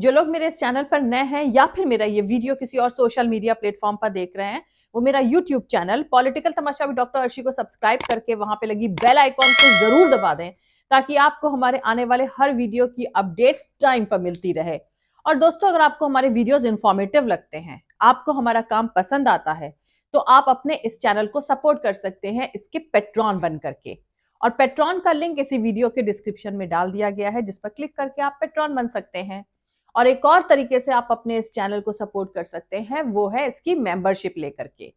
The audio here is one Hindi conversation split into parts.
जो लोग मेरे इस चैनल पर नए हैं या फिर मेरा ये वीडियो किसी और सोशल मीडिया प्लेटफॉर्म पर देख रहे हैं वो मेरा यूट्यूब चैनल पॉलिटिकल तमाशा भी डॉक्टर अर्शी को सब्सक्राइब करके वहां पे लगी बेल आइकॉन को जरूर दबा दें ताकि आपको हमारे आने वाले हर वीडियो की अपडेट्स टाइम पर मिलती रहे और दोस्तों अगर आपको हमारे वीडियोस इन्फॉर्मेटिव लगते हैं आपको हमारा काम पसंद आता है तो आप अपने इस चैनल को सपोर्ट कर सकते हैं इसके पेट्रॉन बन करके और पेट्रॉन का लिंक इसी वीडियो के डिस्क्रिप्शन में डाल दिया गया है जिस पर क्लिक करके आप पेट्रॉन बन सकते हैं और एक और तरीके से आप अपने इस चैनल को सपोर्ट कर सकते हैं वो है इसकी मेंबरशिप लेकर के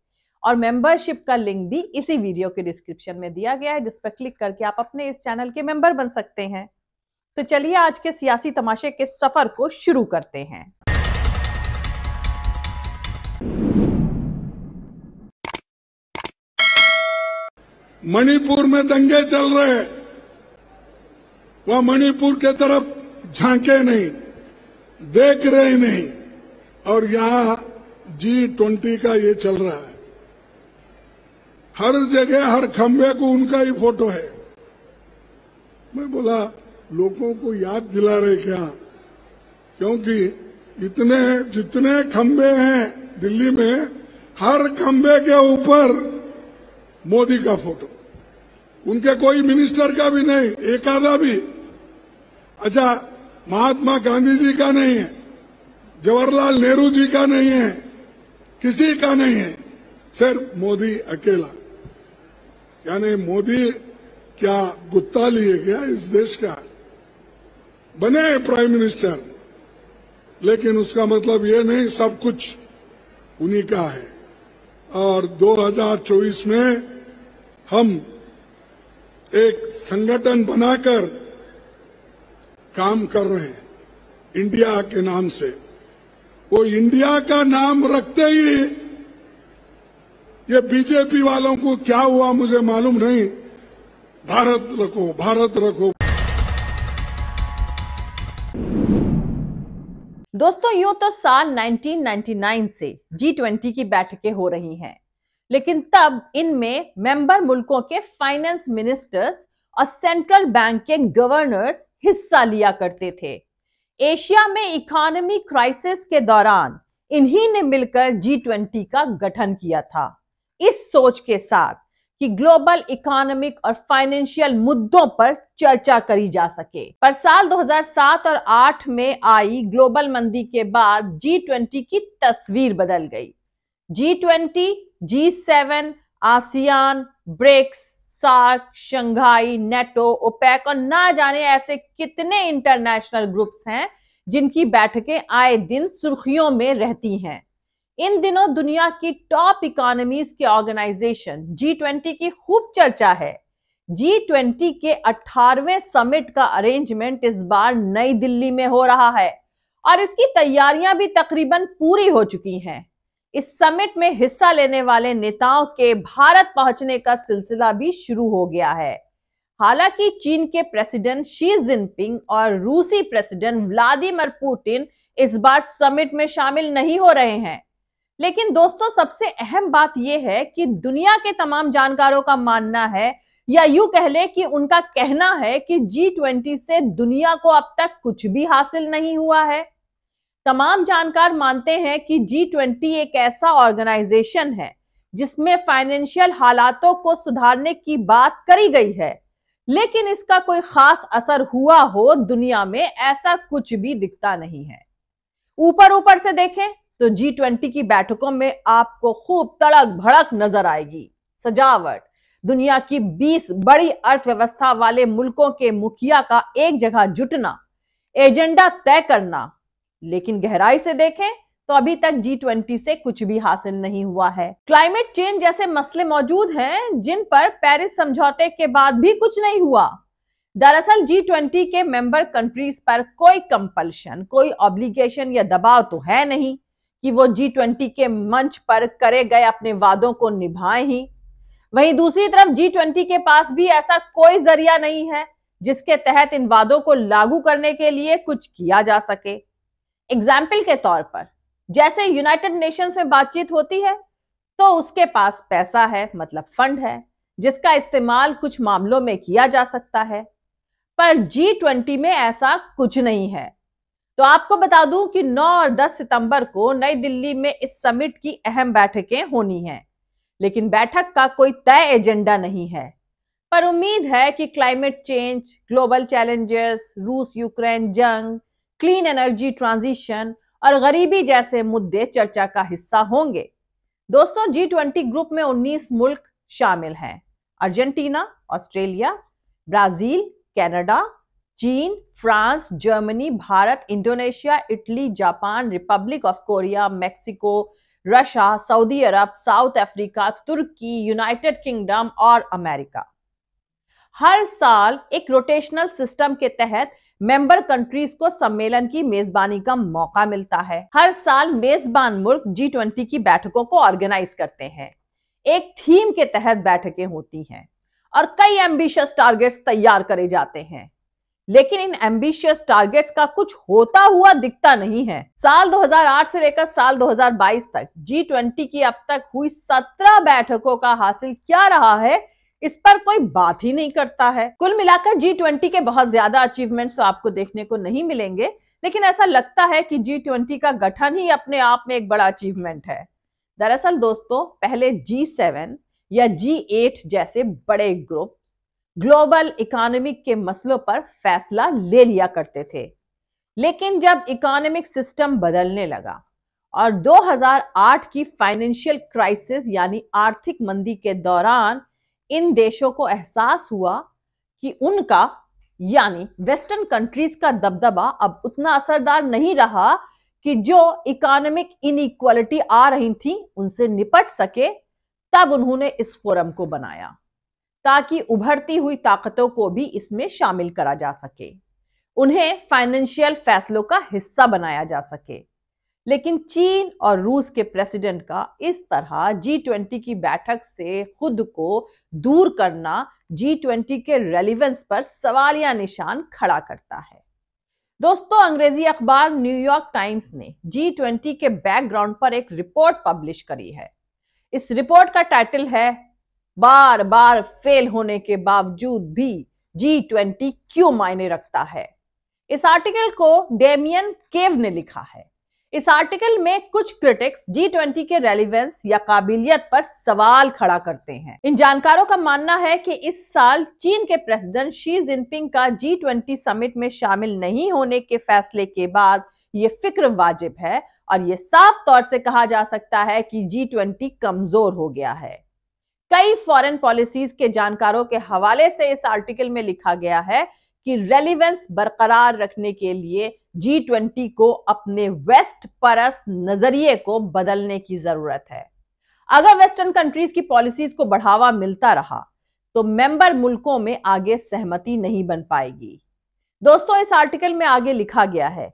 और मेंबरशिप का लिंक भी इसी वीडियो के डिस्क्रिप्शन में दिया गया है जिस पर क्लिक करके आप अपने इस चैनल के मेंबर बन सकते हैं तो चलिए आज के सियासी तमाशे के सफर को शुरू करते हैं मणिपुर में दंगे चल रहे वह मणिपुर के तरफ झांके नहीं देख रहे ही नहीं और यहां जी ट्वेंटी का ये चल रहा है हर जगह हर खंभे को उनका ही फोटो है मैं बोला लोगों को याद दिला रहे क्या क्योंकि इतने जितने खंभे हैं दिल्ली में हर खंभे के ऊपर मोदी का फोटो उनके कोई मिनिस्टर का भी नहीं एक आधा भी अच्छा महात्मा गांधी जी का नहीं है जवाहरलाल नेहरू जी का नहीं है किसी का नहीं है सिर्फ मोदी अकेला यानी मोदी क्या गुत्ता लिए गया इस देश का बने प्राइम मिनिस्टर लेकिन उसका मतलब ये नहीं सब कुछ उन्हीं का है और 2024 में हम एक संगठन बनाकर काम कर रहे हैं इंडिया के नाम से वो इंडिया का नाम रखते ही ये बीजेपी वालों को क्या हुआ मुझे मालूम नहीं भारत रखो भारत रखो दोस्तों यूं तो साल 1999 से जी ट्वेंटी की बैठकें हो रही हैं लेकिन तब इनमें मेंबर मुल्कों के फाइनेंस मिनिस्टर्स और सेंट्रल बैंक के गवर्नर्स हिस्सा लिया करते थे एशिया में इकॉनमी क्राइसिस के दौरान इन्हीं ने मिलकर जी ट्वेंटी का गठन किया था इस सोच के साथ कि ग्लोबल इकोनॉमिक और फाइनेंशियल मुद्दों पर चर्चा करी जा सके पर साल 2007 और 8 में आई ग्लोबल मंदी के बाद जी ट्वेंटी की तस्वीर बदल गई G twenty G seven ASEAN BRICS SAARC Shanghai NATO OPEC और ना जाने ऐसे कितने इंटरनेशनल ग्रुप्स हैं जिनकी बैठकें आए दिन सुर्खियों में रहती हैं इन दिनों दुनिया की टॉप इकोनॉमीज के ऑर्गेनाइजेशन जी ट्वेंटी की खूब चर्चा है जी ट्वेंटी के 18वें समिट का अरेंजमेंट इस बार नई दिल्ली में हो रहा है और इसकी तैयारियां भी तकरीबन पूरी हो चुकी हैं इस समिट में हिस्सा लेने वाले नेताओं के भारत पहुंचने का सिलसिला भी शुरू हो गया है हालांकि चीन के प्रेसिडेंट शी जिनपिंग और रूसी प्रेसिडेंट व्लादिमीर पुतिन इस बार समिट में शामिल नहीं हो रहे हैं लेकिन दोस्तों सबसे अहम बात यह है कि दुनिया के तमाम जानकारों का मानना है या यू कह लें कि उनका कहना है कि जी ट्वेंटी से दुनिया को अब तक कुछ भी हासिल नहीं हुआ है तमाम जानकार मानते हैं कि जी ट्वेंटी एक ऐसा ऑर्गेनाइजेशन है जिसमें फाइनेंशियल हालातों को सुधारने की बात करी गई है लेकिन इसका कोई खास असर हुआ हो दुनिया में ऐसा कुछ भी दिखता नहीं है ऊपर ऊपर से देखें तो जी ट्वेंटी की बैठकों में आपको खूब तड़क भड़क नजर आएगी सजावट दुनिया की 20 बड़ी अर्थव्यवस्था वाले मुल्कों के मुखिया का एक जगह जुटना एजेंडा तय करना लेकिन गहराई से देखें तो अभी तक जी ट्वेंटी से कुछ भी हासिल नहीं हुआ है क्लाइमेट चेंज जैसे मसले मौजूद हैं जिन पर पेरिस समझौते के बाद भी कुछ नहीं हुआ दरअसल जी ट्वेंटी के मेंबर कंट्रीज पर कोई कंपल्शन कोई ऑब्लिगेशन या दबाव तो है नहीं कि वो जी ट्वेंटी के मंच पर करे गए अपने वादों को निभाए ही वहीं दूसरी तरफ जी ट्वेंटी के पास भी ऐसा कोई जरिया नहीं है जिसके तहत इन वादों को लागू करने के लिए कुछ किया जा सके एग्जाम्पल के तौर पर जैसे यूनाइटेड नेशंस में बातचीत होती है तो उसके पास पैसा है मतलब फंड है जिसका इस्तेमाल कुछ मामलों में किया जा सकता है पर जी ट्वेंटी में ऐसा कुछ नहीं है तो आपको बता दूं कि 9 और 10 सितंबर को नई दिल्ली में इस समिट की अहम बैठकें होनी हैं लेकिन बैठक का कोई तय एजेंडा नहीं है पर उम्मीद है कि क्लाइमेट चेंज ग्लोबल चैलेंजेस रूस यूक्रेन जंग क्लीन एनर्जी ट्रांजिशन और गरीबी जैसे मुद्दे चर्चा का हिस्सा होंगे दोस्तों जी ट्वेंटी ग्रुप में 19 मुल्क शामिल हैं अर्जेंटीना ऑस्ट्रेलिया ब्राजील कनाडा चीन France Germany Bharat Indonesia Italy Japan Republic of Korea Mexico Russia Saudi Arab South Africa तुर्की यूनाइटेड किंगडम और अमेरिका हर साल एक रोटेशनल सिस्टम के तहत मेंबर कंट्रीज को सम्मेलन की मेजबानी का मौका मिलता है हर साल मेजबान मुल्क जी ट्वेंटी की बैठकों को ऑर्गेनाइज करते हैं एक थीम के तहत बैठकें होती हैं और कई एम्बिशियस टारगेट्स तैयार करे जाते हैं लेकिन इन एम्बिशियस टारगेट्स का कुछ होता हुआ दिखता नहीं है साल 2008 से लेकर साल 2022 तक जी ट्वेंटी की अब तक हुई 17 बैठकों का हासिल क्या रहा है इस पर कोई बात ही नहीं करता है कुल मिलाकर जी ट्वेंटी के बहुत ज्यादा अचीवमेंट्स तो आपको देखने को नहीं मिलेंगे लेकिन ऐसा लगता है कि जी ट्वेंटी का गठन ही अपने आप में एक बड़ा अचीवमेंट है दरअसल दोस्तों पहले जी सेवन या जी एट जैसे बड़े ग्रुप ग्लोबल इकोनॉमिक के मसलों पर फैसला ले लिया करते थे लेकिन जब इकोनॉमिक सिस्टम बदलने लगा और 2008 की फाइनेंशियल क्राइसिस यानी आर्थिक मंदी के दौरान इन देशों को एहसास हुआ कि उनका यानी वेस्टर्न कंट्रीज का दबदबा अब उतना असरदार नहीं रहा कि जो इकोनॉमिक इनइक्वालिटी आ रही थी उनसे निपट सके तब उन्होंने इस फोरम को बनाया ताकि उभरती हुई ताकतों को भी इसमें शामिल करा जा सके उन्हें फाइनेंशियल फैसलों का हिस्सा बनाया जा सके लेकिन चीन और रूस के प्रेसिडेंट का इस तरह जी ट्वेंटी की बैठक से खुद को दूर करना जी ट्वेंटी के रेलिवेंस पर सवालिया निशान खड़ा करता है दोस्तों अंग्रेजी अखबार न्यूयॉर्क टाइम्स ने जी ट्वेंटी के बैकग्राउंड पर एक रिपोर्ट पब्लिश करी है इस रिपोर्ट का टाइटल है बार बार फेल होने के बावजूद भी जी ट्वेंटी क्यों मायने रखता है इस आर्टिकल को डेमियन केव ने लिखा है इस आर्टिकल में कुछ क्रिटिक्स जी ट्वेंटी के रेलिवेंस या काबिलियत पर सवाल खड़ा करते हैं इन जानकारों का मानना है कि इस साल चीन के प्रेसिडेंट शी जिनपिंग का जी ट्वेंटी समिट में शामिल नहीं होने के फैसले के बाद ये फिक्र वाजिब है और ये साफ तौर से कहा जा सकता है कि जी ट्वेंटी कमजोर हो गया है कई फॉरेन पॉलिसीज के जानकारों के हवाले से इस आर्टिकल में लिखा गया है की रेलिवेंस बरकरार रखने के लिए जी ट्वेंटी को अपने वेस्ट परस नजरिए को बदलने की जरूरत है अगर वेस्टर्न कंट्रीज की पॉलिसीज को बढ़ावा मिलता रहा तो मेंबर मुल्कों में आगे सहमति नहीं बन पाएगी दोस्तों इस आर्टिकल में आगे लिखा गया है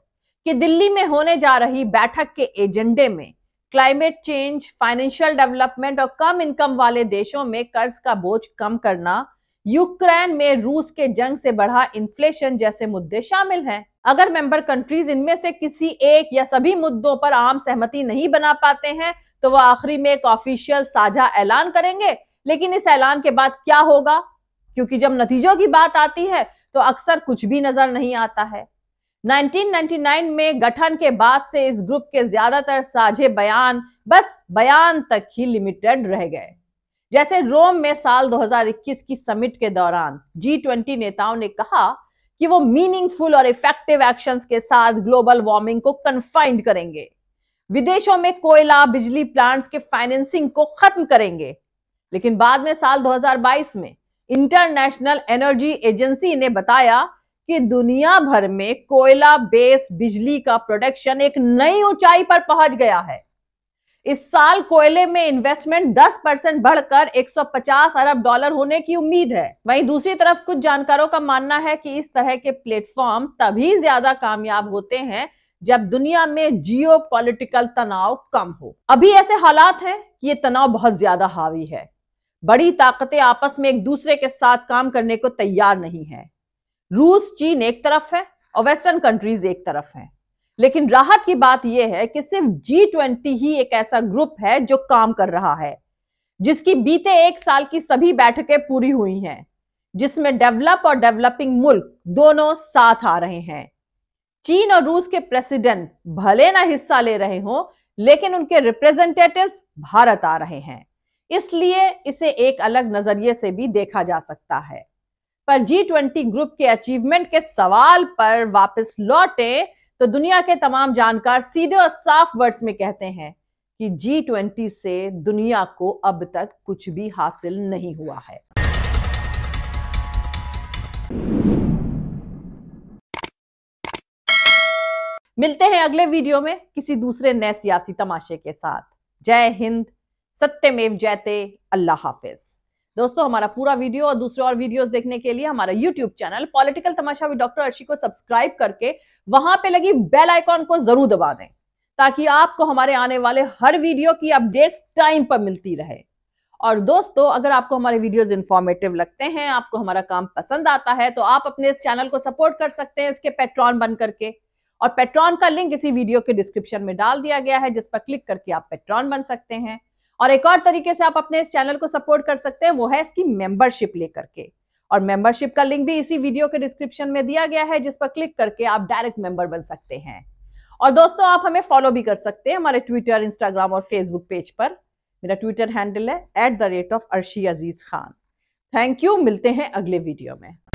कि दिल्ली में होने जा रही बैठक के एजेंडे में क्लाइमेट चेंज फाइनेंशियल डेवलपमेंट और कम इनकम वाले देशों में कर्ज का बोझ कम करना यूक्रेन में रूस के जंग से बढ़ा इन्फ्लेशन जैसे मुद्दे शामिल हैं अगर मेंबर कंट्रीज इनमें से किसी एक या सभी मुद्दों पर आम सहमति नहीं बना पाते हैं तो वह आखिरी में एक ऑफिशियल साझा ऐलान करेंगे लेकिन इस ऐलान के बाद क्या होगा क्योंकि जब नतीजों की बात आती है तो अक्सर कुछ भी नजर नहीं आता है 1999 में गठन के बाद से इस ग्रुप के ज्यादातर साझे बयान बस बयान तक ही लिमिटेड रह गए जैसे रोम में साल 2021 की समिट के दौरान जी ट्वेंटी नेताओं ने कहा कि वो मीनिंगफुल और इफेक्टिव एक्शंस के साथ ग्लोबल वार्मिंग को कन्फाइंड करेंगे विदेशों में कोयला बिजली प्लांट्स के फाइनेंसिंग को खत्म करेंगे लेकिन बाद में साल 2022 में इंटरनेशनल एनर्जी एजेंसी ने बताया कि दुनिया भर में कोयला बेस्ड बिजली का प्रोडक्शन एक नई ऊंचाई पर पहुंच गया है इस साल कोयले में इन्वेस्टमेंट 10 परसेंट बढ़कर 150 अरब डॉलर होने की उम्मीद है वहीं दूसरी तरफ कुछ जानकारों का मानना है कि इस तरह के प्लेटफॉर्म तभी ज्यादा कामयाब होते हैं जब दुनिया में जियो तनाव कम हो अभी ऐसे हालात हैं कि ये तनाव बहुत ज्यादा हावी है बड़ी ताकतें आपस में एक दूसरे के साथ काम करने को तैयार नहीं है रूस चीन एक तरफ है और वेस्टर्न कंट्रीज एक तरफ है लेकिन राहत की बात यह है कि सिर्फ जी ट्वेंटी ही एक ऐसा ग्रुप है जो काम कर रहा है जिसकी बीते एक साल की सभी बैठकें पूरी हुई हैं जिसमें डेवलप और डेवलपिंग मुल्क दोनों साथ आ रहे हैं चीन और रूस के प्रेसिडेंट भले ना हिस्सा ले रहे हों लेकिन उनके रिप्रेजेंटेटिव भारत आ रहे हैं इसलिए इसे एक अलग नजरिए से भी देखा जा सकता है पर जी ट्वेंटी ग्रुप के अचीवमेंट के सवाल पर वापस लौटे तो दुनिया के तमाम जानकार सीधे और साफ वर्ड्स में कहते हैं कि जी ट्वेंटी से दुनिया को अब तक कुछ भी हासिल नहीं हुआ है मिलते हैं अगले वीडियो में किसी दूसरे नए सियासी तमाशे के साथ जय हिंद सत्यमेव जयते अल्लाह हाफिज दोस्तों हमारा पूरा वीडियो और दूसरे और वीडियोस देखने के लिए हमारा यूट्यूब चैनल पॉलिटिकल तमाशा विद डॉक्टर अर्शी को सब्सक्राइब करके वहां पे लगी बेल आइकॉन को जरूर दबा दें ताकि आपको हमारे आने वाले हर वीडियो की अपडेट्स टाइम पर मिलती रहे और दोस्तों अगर आपको हमारे वीडियोस इंफॉर्मेटिव लगते हैं आपको हमारा काम पसंद आता है तो आप अपने इस चैनल को सपोर्ट कर सकते हैं इसके पेट्रॉन बन करके और पेट्रॉन का लिंक इसी वीडियो के डिस्क्रिप्शन में डाल दिया गया है जिस पर क्लिक करके आप पेट्रॉन बन सकते हैं और एक और तरीके से आप अपने इस चैनल को सपोर्ट कर सकते हैं वो है इसकी मेंबरशिप लेकर के और मेंबरशिप का लिंक भी इसी वीडियो के डिस्क्रिप्शन में दिया गया है जिस पर क्लिक करके आप डायरेक्ट मेंबर बन सकते हैं और दोस्तों आप हमें फॉलो भी कर सकते हैं हमारे ट्विटर इंस्टाग्राम और फेसबुक पेज पर मेरा ट्विटर हैंडल है at the rate of Arshi Aziz Khan thank you मिलते हैं अगले वीडियो में